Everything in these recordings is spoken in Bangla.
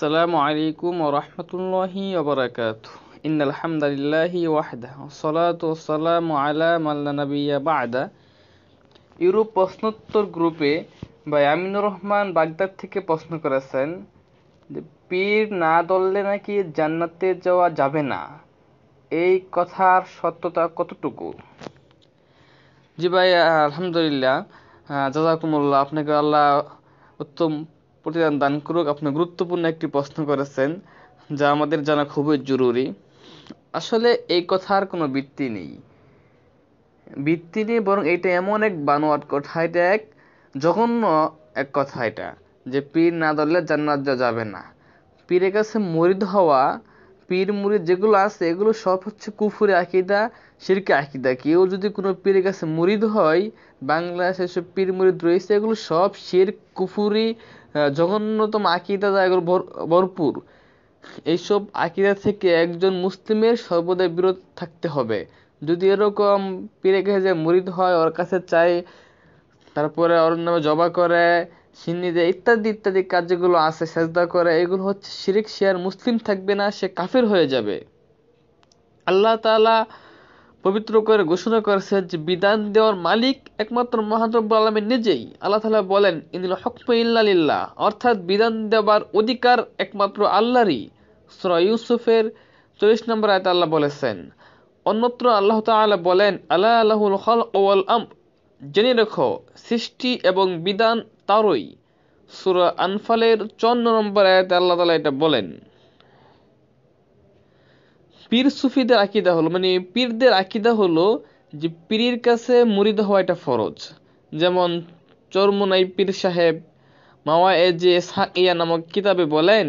আসসালামু আলাইকুম ওরহমতুল্লাহি ওবরাকাত ইন আলহামদুলিল্লাহি ওয়াহদা সলাত ওসালাম আলা মাল্লা নবিয়া বাদা ইউরোপ প্রশ্নোত্তর গ্রুপে ভাই আমিনুর রহমান বাগদাদ থেকে প্রশ্ন করেছেন যে পীর না দললে নাকি জান্নাতে যাওয়া যাবে না এই কথার সত্যতা কতটুকু জি ভাই আলহামদুলিল্লাহ জাজাকুমুল্লাহ আপনাকে আল্লাহ উত্তম প্রতিদান দান করুক আপনি গুরুত্বপূর্ণ একটি প্রশ্ন করেছেন যা আমাদের জানা খুবই জরুরি আসলে এই কথার কোনো ভিত্তি নেই ভিত্তি নেই বরং এটা এমন এক বানোয়াট কথা এটা এক জঘন্য এক কথা এটা যে পীর না ধরলে জান্নাত যাবে না পীরের কাছে মরিদ হওয়া পীর মুরিদ যেগুলো আছে এগুলো সব হচ্ছে কুফুরে আকিদা শিরকে আকিদা কেউ যদি কোনো পীরের কাছে মুরিদ হয় বাংলাদেশে সব পীর মুরিদ রয়েছে এগুলো সব শির কুফুরি হ্যাঁ, জঘন্যতম আকিদা জায়গার ভরপুর এইসব আকিদা থেকে একজন মুসলিমের সর্বদা বিরত থাকতে হবে যদি এরকম পীরে কাছে যে মুরিদ হয় ওর কাছে চাই তারপরে ওর নামে জবা করে সিন্নি দেয় ইত্যাদি ইত্যাদি যেগুলো আছে সেজদা করে এগুলো হচ্ছে শিরিক সে আর মুসলিম থাকবে না সে কাফের হয়ে যাবে আল্লাহ তালা পবিত্র করে ঘোষণা করেছে যে বিধান দেওয়ার মালিক একমাত্র মহানব্বুল আলমের নিজেই আল্লাহ তালা বলেন হকম ইল্লা অর্থাৎ বিধান দেওয়ার অধিকার একমাত্র আল্লাহরই সুরা ইউসুফের চল্লিশ নম্বর আয়তা আল্লাহ বলেছেন অন্যত্র আল্লাহ তালা বলেন আল্লাহ আল্লাহুল হল ওয়াল আম জেনে রেখো সৃষ্টি এবং বিধান তারই সুরা আনফালের চন্ন নম্বর আয়তা আল্লাহ তালা এটা বলেন পীর সুফিদের আকিদা হলো মানে পীরদের আকিদা হলো যে পীরের কাছে মুরিদ হওয়া এটা ফরজ যেমন চরমোনাই পীর সাহেব মাওয়া এ যে সাকিয়া নামক কিতাবে বলেন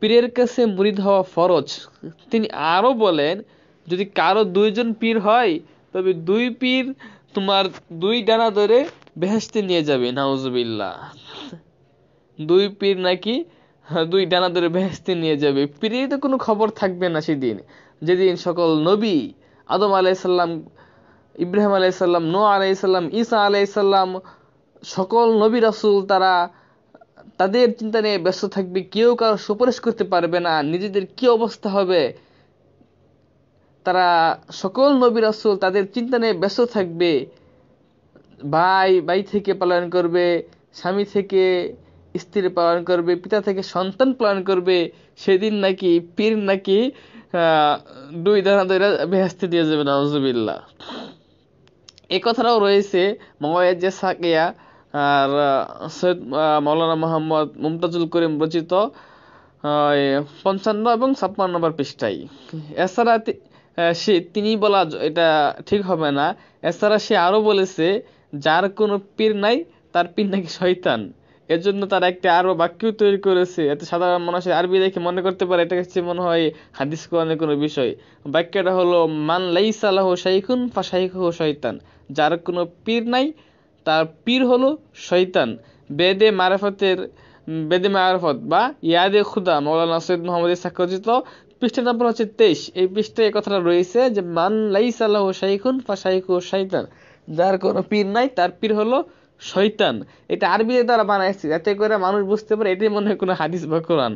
পীরের কাছে মুরিদ হওয়া ফরজ তিনি আরও বলেন যদি কারো দুইজন পীর হয় তবে দুই পীর তোমার দুই ডানা ধরে বেহেস্তে নিয়ে যাবে নাউজবিল্লা দুই পীর নাকি হ্যাঁ, দুই ডানাদের বেহেস্তে নিয়ে যাবে পৃথিবীতে কোনো খবর থাকবে না সেদিন যেদিন সকল নবী আদম আলাইসাল্লাম ইব্রাহিম আলাইসাল্লাম নো আলাইসাল্লাম ঈসা আলাইসাল্লাম সকল নবী রাসুল তারা তাদের চিন্তা নিয়ে ব্যস্ত থাকবে কেউ কারো সুপারিশ করতে পারবে না নিজেদের কি অবস্থা হবে তারা সকল নবী রাসুল তাদের চিন্তা নিয়ে ব্যস্ত থাকবে ভাই ভাই থেকে পালন করবে স্বামী থেকে স্ত্রী পালন করবে পিতা থেকে সন্তান পালন করবে সেদিন নাকি পীর নাকি দুই দানা দইরা বেহাস্তে দিয়ে যাবে নজবিল্লা এ কথাটাও রয়েছে মওয়াজ্জে সাকিয়া আর সৈয়দ মৌলানা মোহাম্মদ মুমতাজুল করিম রচিত পঞ্চান্ন এবং ছাপ্পান্ন নম্বর পৃষ্ঠায় এছাড়া সে তিনি বলা এটা ঠিক হবে না এছাড়া সে আরও বলেছে যার কোনো পীর নাই তার পীর নাকি শয়তান এর জন্য তারা একটা আরো বাক্য তৈরি করেছে এতে সাধারণ মানুষ আরবি দেখে মনে করতে পারে এটা হচ্ছে মনে হয় হাদিস কোরআনের কোনো বিষয় বাক্যটা হলো মান লাইসালাহ শাইখুন ফা শাইখুহ শয়তান যার কোনো পীর নাই তার পীর হলো শয়তান বেদে মারাফতের বেদে মারাফত বা ইয়াদে খুদা মৌলানা সৈয়দ মোহাম্মদ ইসাক পৃষ্ঠা নম্বর হচ্ছে তেইশ এই পৃষ্ঠায় এই কথাটা রয়েছে যে মান লাইসালাহ শাইখুন ফা শাইখুহ শয়তান যার কোনো পীর নাই তার পীর হলো শয়তান এটা আরবিতে তারা বানাইছে যাতে করে মানুষ বুঝতে পারে এটাই মনে হয় কোনো হাদিস বা কোরআন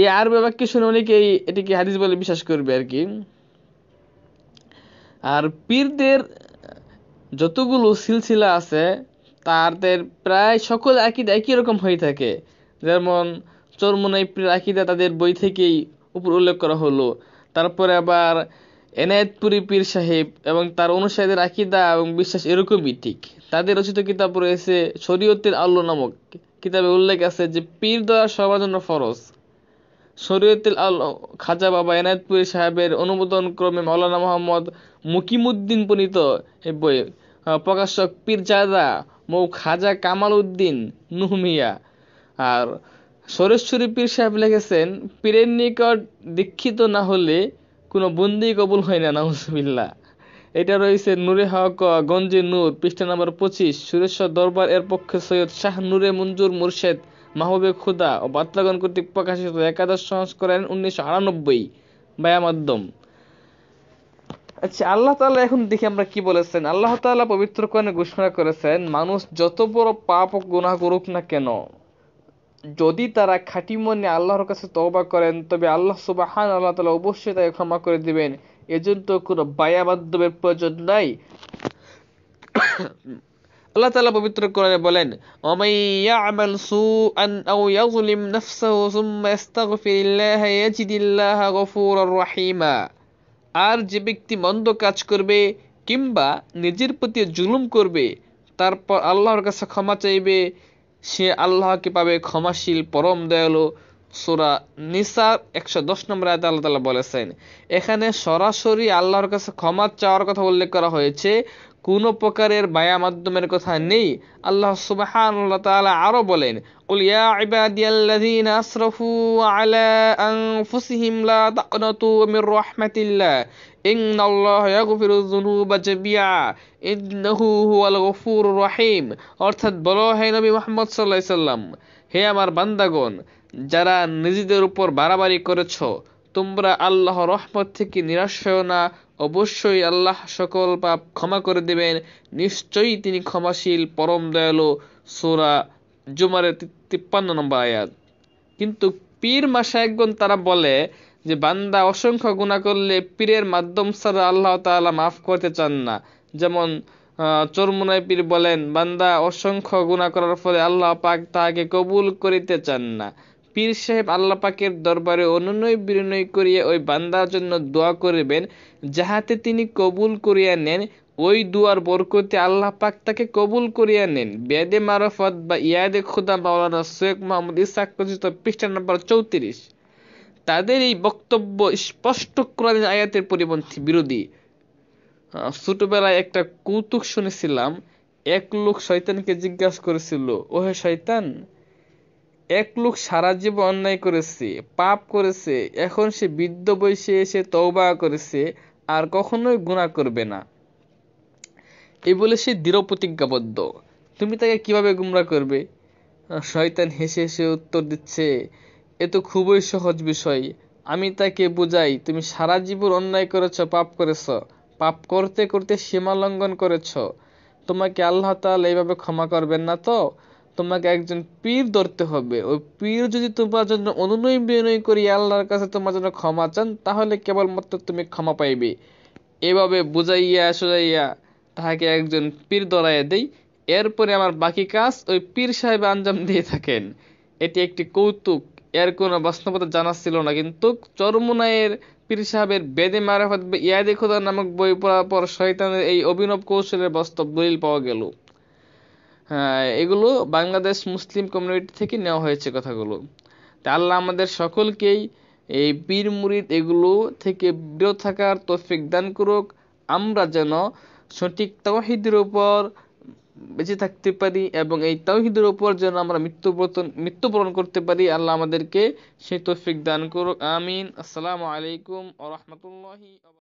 এই আরবি বাক্য শুনে অনেকে এটিকে হাদিস বলে বিশ্বাস করবে আর কি আর পীরদের যতগুলো সিলসিলা আছে তাদের প্রায় সকল আকিদা একই রকম হয়ে থাকে যেমন চরমনাই পীর আকিদা তাদের বই থেকেই উপর উল্লেখ করা হলো তারপরে আবার এনায়েতপুরি পীর সাহেব এবং তার অনুসারীদের আকিদা এবং বিশ্বাস এরকমই ঠিক তাদের রচিত কিতাব রয়েছে শরীয়তের আল্লো নামক কিতাবে উল্লেখ আছে যে পীর দয়া সবার জন্য ফরজ শরীয়তের আল খাজা বাবা এনায়তপুরি সাহেবের অনুমোদন ক্রমে মৌলানা মোহাম্মদ মুকিমুদ্দিন পণিত বই প্রকাশক পীর পীরজাদা মৌ খাজা কামাল উদ্দিন নুহমিয়া আর সরেশ্বরী পীর সাহেব লিখেছেন পীরের নিকট দীক্ষিত না হলে কোনো বন্দি কবুল হয় না নাউজবিল্লা এটা রয়েছে নূরে হক গঞ্জে নূর পৃষ্ঠা নাম্বার পঁচিশ সুরেশ্বর দরবার এর পক্ষে সৈয়দ শাহ নূরে মঞ্জুর মুর্শেদ মাহবুবে খুদা ও বাতলাগণ কর্তৃক প্রকাশিত একাদশ সংস্করণ উনিশশো আটানব্বই বায়া মাধ্যম আচ্ছা আল্লাহ তালা এখন দেখি আমরা কি বলেছেন আল্লাহ তালা পবিত্র কোরআনে ঘোষণা করেছেন মানুষ যত বড় পাপ ও গুনাহ করুক না কেন যদি তারা খাঁটি মনে আল্লাহর কাছে তবা করেন তবে আল্লাহ সুবাহান আল্লাহ তালা অবশ্যই তাকে ক্ষমা করে দিবেন এজন্য তো কোনো বায়া মাধ্যমের প্রয়োজন নাই আল্লাহ তালা পবিত্র করে বলেন আর যে ব্যক্তি মন্দ কাজ করবে কিংবা নিজের প্রতি জুলুম করবে তারপর আল্লাহর কাছে ক্ষমা চাইবে সে আল্লাহকে পাবে ক্ষমাশীল পরম দয়ালু সুরা নিসার একশো দশ নম্বর আয়তা আল্লাহ তালা বলেছেন এখানে সরাসরি আল্লাহর কাছে ক্ষমা চাওয়ার কথা উল্লেখ করা হয়েছে কোনো প্রকারের বায়া মাধ্যমের কথা নেই আল্লাহ সুবহানাল্লাহ আরো বলেন قل অর্থাৎ বলো হে নবী মুহাম্মদ সাল্লাল্লাহু সাল্লাম হে আমার বান্দাগণ যারা নিজেদের উপর বাড়াবাড়ি করেছো তোমরা আল্লাহ রহমত থেকে নিরাশ হও না অবশ্যই আল্লাহ সকল পাপ ক্ষমা করে দেবেন নিশ্চয়ই তিনি ক্ষমাশীল পরম দয়ালু সোরা জুমারের তিপ্পান্ন নম্বর আয়াত কিন্তু পীর মাসায়কগণ তারা বলে যে বান্দা অসংখ্য গুণা করলে পীরের মাধ্যম ছাড়া আল্লাহ তালা মাফ করতে চান না যেমন চরমুনাই পীর বলেন বান্দা অসংখ্য গুণা করার ফলে আল্লাহ পাক তাহাকে কবুল করিতে চান না পীর সাহেব আল্লাহ পাকের দরবারে অনুনয় বিনয় করিয়া ওই বান্দার জন্য দোয়া করিবেন যাহাতে তিনি কবুল করিয়া নেন ওই দুয়ার বরকতে আল্লাহ পাক তাকে কবুল করিয়া নেন বেদে মারফত বা ইয়াদে খুদা মাওলানা শেখ মোহাম্মদ ইসাক রচিত পৃষ্ঠা নম্বর চৌত্রিশ তাদের এই বক্তব্য স্পষ্ট কোরআন আয়াতের পরিপন্থী বিরোধী ছোটবেলায় একটা কৌতুক শুনেছিলাম এক লোক শয়তানকে জিজ্ঞাসা করেছিল ওহে শয়তান এক লোক সারা জীবন অন্যায় করেছে পাপ করেছে এখন সে বৃদ্ধ বয়সে এসে তওবা করেছে আর কখনোই গুণা করবে না এই বলে সে দৃঢ় প্রতিজ্ঞাবদ্ধ তুমি তাকে কিভাবে গুমরা করবে শয়তান হেসে হেসে উত্তর দিচ্ছে এ তো খুবই সহজ বিষয় আমি তাকে বুঝাই তুমি সারা জীবন অন্যায় করেছ পাপ করেছ পাপ করতে করতে সীমা লঙ্ঘন করেছ তোমাকে আল্লাহ তাআলা এইভাবে ক্ষমা করবেন না তো তোমাকে একজন পীর ধরতে হবে ওই পীর যদি তোমার জন্য অনুনয় বিনয় করি আল্লাহর কাছে তোমার জন্য ক্ষমা চান তাহলে কেবলমাত্র তুমি ক্ষমা পাইবে এভাবে বুঝাইয়া সুজাইয়া তাহাকে একজন পীর দরাইয়া দেই এরপরে আমার বাকি কাজ ওই পীর সাহেব আঞ্জাম দিয়ে থাকেন এটি একটি কৌতুক এর কোনো বাস্তবতা জানা ছিল না কিন্তু চরমুনায়ের পীর সাহেবের বেদে মারাফত ইয়াদে খোদা নামক বই পড়ার পর শয়তানের এই অভিনব কৌশলের বাস্তব দলিল পাওয়া গেল হ্যাঁ, এগুলো বাংলাদেশ মুসলিম কমিউনিটি থেকে নেওয়া হয়েছে কথাগুলো তা আল্লাহ আমাদের সকলকেই এই পীর মুরিদ এগুলো থেকে বিরত থাকার তৌফিক দান করুক আমরা যেন সঠিক তাওহিদের উপর বেঁচে থাকতে পারি এবং এই তাওহিদের উপর যেন আমরা মৃত্যুবরণ মৃত্যুবরণ করতে পারি আল্লাহ আমাদেরকে সেই তৌফিক দান করুক আমিন আসসালামু আলাইকুম ওয়া রাহমাতুল্লাহি